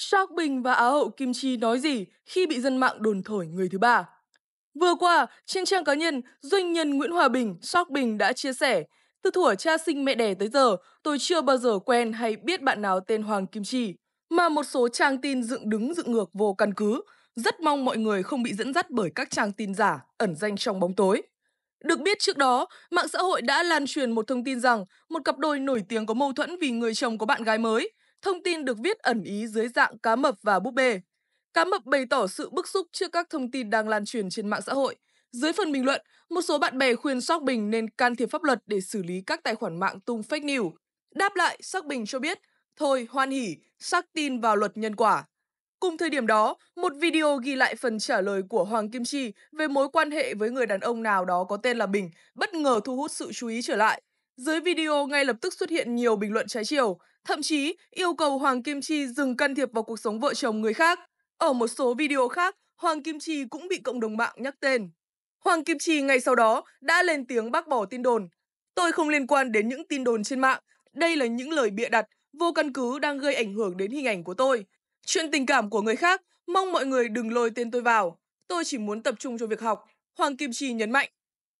Shark Bình và Á hậu Kim Chi nói gì khi bị dân mạng đồn thổi người thứ ba. Vừa qua, trên trang cá nhân, doanh nhân Nguyễn Hòa Bình, Shark Bình đã chia sẻ Từ thủa cha sinh mẹ đẻ tới giờ, tôi chưa bao giờ quen hay biết bạn nào tên Hoàng Kim Chi. Mà một số trang tin dựng đứng dựng ngược vô căn cứ, rất mong mọi người không bị dẫn dắt bởi các trang tin giả, ẩn danh trong bóng tối. Được biết trước đó, mạng xã hội đã lan truyền một thông tin rằng một cặp đôi nổi tiếng có mâu thuẫn vì người chồng có bạn gái mới. Thông tin được viết ẩn ý dưới dạng cá mập và búp bê. Cá mập bày tỏ sự bức xúc trước các thông tin đang lan truyền trên mạng xã hội. Dưới phần bình luận, một số bạn bè khuyên Sóc Bình nên can thiệp pháp luật để xử lý các tài khoản mạng tung fake news. Đáp lại, Sóc Bình cho biết, thôi hoan hỉ, xác tin vào luật nhân quả. Cùng thời điểm đó, một video ghi lại phần trả lời của Hoàng Kim Chi về mối quan hệ với người đàn ông nào đó có tên là Bình bất ngờ thu hút sự chú ý trở lại. Dưới video ngay lập tức xuất hiện nhiều bình luận trái chiều, thậm chí yêu cầu Hoàng Kim Chi dừng can thiệp vào cuộc sống vợ chồng người khác. Ở một số video khác, Hoàng Kim Chi cũng bị cộng đồng mạng nhắc tên. Hoàng Kim Chi ngay sau đó đã lên tiếng bác bỏ tin đồn. Tôi không liên quan đến những tin đồn trên mạng, đây là những lời bịa đặt, vô căn cứ đang gây ảnh hưởng đến hình ảnh của tôi. Chuyện tình cảm của người khác, mong mọi người đừng lôi tên tôi vào. Tôi chỉ muốn tập trung cho việc học, Hoàng Kim Chi nhấn mạnh.